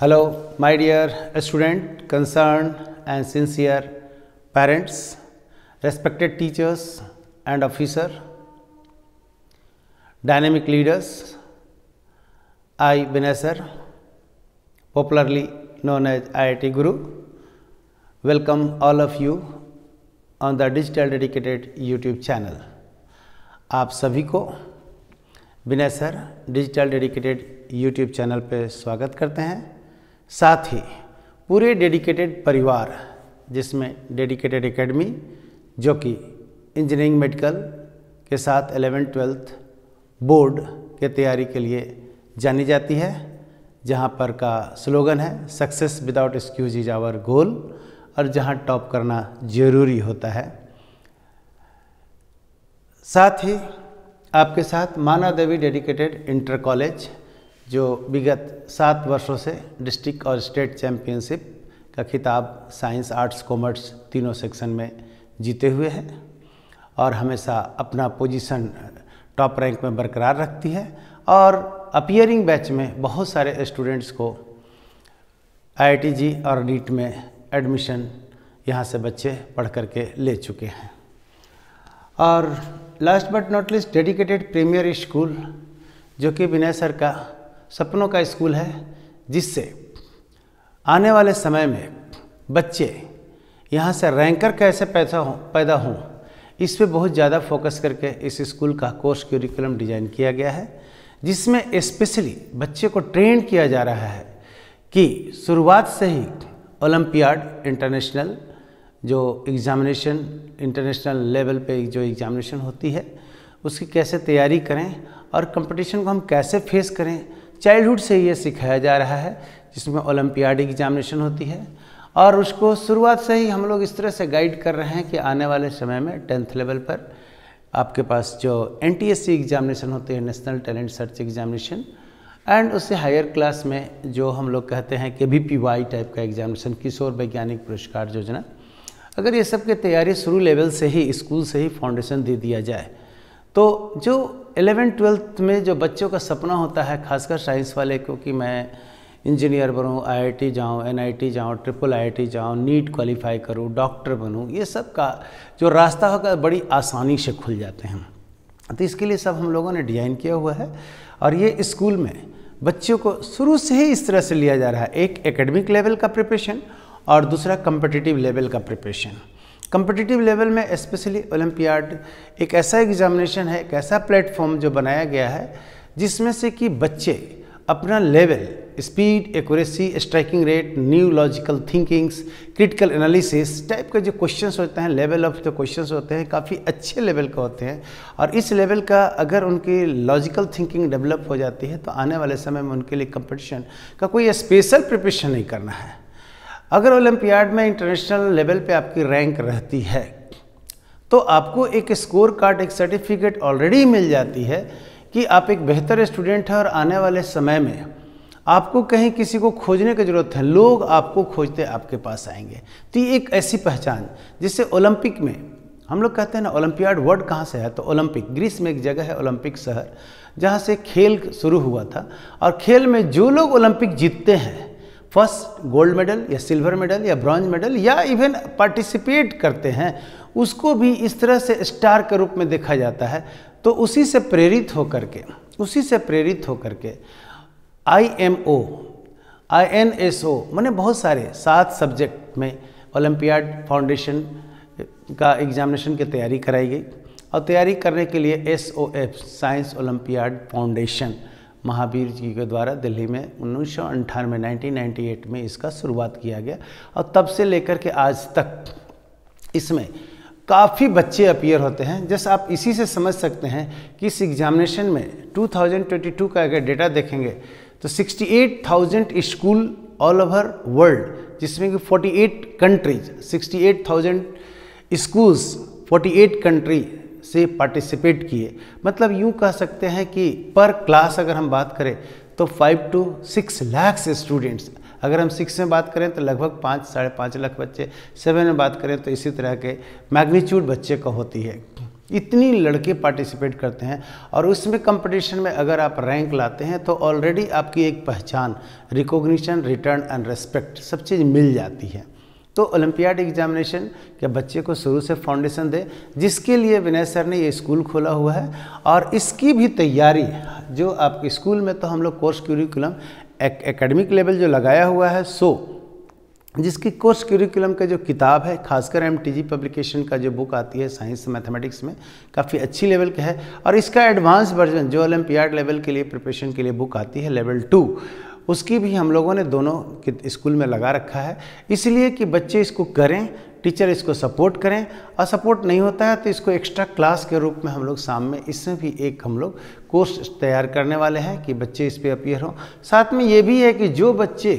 Hello, my dear student, concerned and sincere parents, respected teachers and officer, dynamic leaders, I Vinesar, popularly known as IIT Guru, welcome all of you on the digital dedicated YouTube channel. आप सभी को Vinay sir digital dedicated YouTube channel पर स्वागत करते हैं साथ ही पूरे dedicated परिवार जिसमें डेडिकेटेड एकेडमी जो कि इंजीनियरिंग मेडिकल के साथ एलेवेंथ ट्वेल्थ बोर्ड के तैयारी के लिए जानी जाती है जहाँ पर का स्लोगन है success without excuse is our goal और जहाँ टॉप करना ज़रूरी होता है साथ ही आपके साथ माना देवी डेडिकेटेड इंटर कॉलेज जो विगत सात वर्षों से डिस्ट्रिक्ट और स्टेट चैम्पियनशिप का खिताब साइंस आर्ट्स कॉमर्स तीनों सेक्शन में जीते हुए हैं और हमेशा अपना पोजीशन टॉप रैंक में बरकरार रखती है और अपियरिंग बैच में बहुत सारे स्टूडेंट्स को आईआईटीजी और नीट में एडमिशन यहाँ से बच्चे पढ़ कर के ले चुके हैं और last but not least dedicated premier school जो कि विनय सर का सपनों का स्कूल है जिससे आने वाले समय में बच्चे यहाँ से रैंकर कैसे पैदा हो पैदा हों इस पर बहुत ज़्यादा फोकस करके इस स्कूल का कोर्स क्यूरिकुलम डिज़ाइन किया गया है जिसमें स्पेशली बच्चे को ट्रेन किया जा रहा है कि शुरुआत से ही ओलंपियाड इंटरनेशनल जो एग्ज़ामिनेशन इंटरनेशनल लेवल पे जो एग्ज़ामिनेशन होती है उसकी कैसे तैयारी करें और कंपटीशन को हम कैसे फेस करें चाइल्डहुड से ये सिखाया जा रहा है जिसमें ओलम्पियाड एग्जामिनेशन होती है और उसको शुरुआत से ही हम लोग इस तरह से गाइड कर रहे हैं कि आने वाले समय में टेंथ लेवल पर आपके पास जो एन एग्ज़ामिनेशन होती है national talent search examination and उससे हायर क्लास में जो हम लोग कहते हैं K V P Y type का एग्जामिनेशन किशोर वैज्ञानिक पुरस्कार योजना अगर ये सब की तैयारी शुरू लेवल से ही स्कूल से ही फाउंडेशन दे दिया जाए तो जो एलेवन ट्वेल्थ में जो बच्चों का सपना होता है खासकर साइंस वाले को कि मैं इंजीनियर बनूँ आईआईटी जाऊँ एनआईटी जाऊँ ट्रिपल आईआईटी जाऊँ नीट क्वालिफाई करूँ डॉक्टर बनूँ ये सब का जो रास्ता होगा बड़ी आसानी से खुल जाते हैं तो इसके लिए सब हम लोगों ने डिजाइन किया हुआ है और ये स्कूल में बच्चों को शुरू से ही इस तरह से लिया जा रहा है एक एकेडमिक लेवल का प्रिपरेशन और दूसरा कम्पटिटिव लेवल का प्रिपरेशन कंपिटिटिव लेवल में स्पेशली ओलम्पियाड एक ऐसा एग्जामिनेशन है एक ऐसा प्लेटफॉर्म जो बनाया गया है जिसमें से कि बच्चे अपना level speed accuracy striking rate new logical thinkings critical analysis type के जो क्वेश्चंस होते हैं लेवल ऑफ जो क्वेश्चंस होते हैं काफ़ी अच्छे लेवल के होते हैं और इस लेवल का अगर उनकी लॉजिकल थिंकिंग डेवलप हो जाती है तो आने वाले समय में उनके लिए कंपटीशन का कोई स्पेशल प्रिपरेशन नहीं करना है अगर ओलंपियाड में इंटरनेशनल लेवल पे आपकी रैंक रहती है तो आपको एक स्कोर कार्ड एक सर्टिफिकेट ऑलरेडी मिल जाती है कि आप एक बेहतर स्टूडेंट हैं और आने वाले समय में आपको कहीं किसी को खोजने की ज़रूरत है लोग आपको खोजते आपके पास आएंगे तो ये एक ऐसी पहचान जिससे ओलंपिक में हम लोग कहते हैं ना ओलंपियाड वर्ड कहाँ से है तो ओलंपिक ग्रीस में एक जगह है ओलंपिक शहर जहाँ से खेल शुरू हुआ था और खेल में जो लोग ओलंपिक जीतते हैं फर्स्ट गोल्ड मेडल या सिल्वर मेडल या ब्रॉन्ज मेडल या इवन पार्टिसिपेट करते हैं उसको भी इस तरह से स्टार के रूप में देखा जाता है तो उसी से प्रेरित होकर के उसी से प्रेरित होकर के I M O I N S O मैंने बहुत सारे सात सब्जेक्ट में ओलम्पियाड फाउंडेशन का एग्जामिनेशन की तैयारी कराई गई और तैयारी करने के लिए S O F science Olympiad foundation Mahavir ji के द्वारा दिल्ली में उन्नीस सौ अंठानवे नाइनटीन में इसका शुरुआत किया गया और तब से लेकर के आज तक इसमें काफ़ी बच्चे अपियर होते हैं जैसे आप इसी से समझ सकते हैं कि इस एग्जामिनेशन में 2022 का अगर डेटा देखेंगे तो 68,000 स्कूल ऑल ओवर वर्ल्ड जिसमें कि 48 कंट्रीज 68,000 स्कूल्स 48 कंट्री से पार्टिसिपेट किए मतलब यूँ कह सकते हैं कि पर क्लास अगर हम बात करें तो five two six lakh students अगर हम सिक्स में बात करें तो लगभग पाँच साढ़े पाँच लाख बच्चे सेवन में बात करें तो इसी तरह के मैग्नीट्यूड बच्चे का होती है इतनी लड़के पार्टिसिपेट करते हैं और उसमें कंपटीशन में अगर आप रैंक लाते हैं तो ऑलरेडी आपकी एक पहचान रिकॉग्निशन रिटर्न एंड रेस्पेक्ट सब चीज़ मिल जाती है तो ओलंपियाड एग्जामिनेशन के बच्चे को शुरू से फाउंडेशन दे जिसके लिए विनय सर ने ये स्कूल खोला हुआ है और इसकी भी तैयारी जो आप स्कूल में तो हम लोग कोर्स क्यूरिकुलम एकेडमिक लेवल जो लगाया हुआ है सो जिसकी कोर्स क्यूरिकुलम का जो किताब है खासकर एम पब्लिकेशन का जो बुक आती है साइंस मैथमेटिक्स में काफ़ी अच्छी लेवल का है और इसका एडवांस वर्जन जो ओलम्पियाड लेवल के लिए प्रिपरेशन के लिए बुक आती है लेवल टू उसकी भी हम लोगों ने दोनों स्कूल में लगा रखा है इसलिए कि बच्चे इसको करें टीचर इसको सपोर्ट करें और सपोर्ट नहीं होता है तो इसको एक्स्ट्रा क्लास के रूप में हम लोग शाम में इसमें भी एक हम लोग कोर्स तैयार करने वाले हैं कि बच्चे इस पर अपियर हों साथ में ये भी है कि जो बच्चे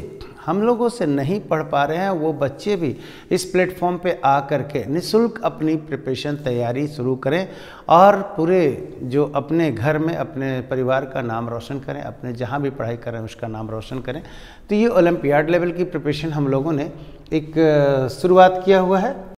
हम लोगों से नहीं पढ़ पा रहे हैं वो बच्चे भी इस प्लेटफॉर्म पे आ कर के निःशुल्क अपनी प्रिपरेशन तैयारी शुरू करें और पूरे जो अपने घर में अपने परिवार का नाम रोशन करें अपने जहाँ भी पढ़ाई करें उसका नाम रोशन करें तो ये ओलंपियाड लेवल की प्रिपरेशन हम लोगों ने एक शुरुआत किया हुआ है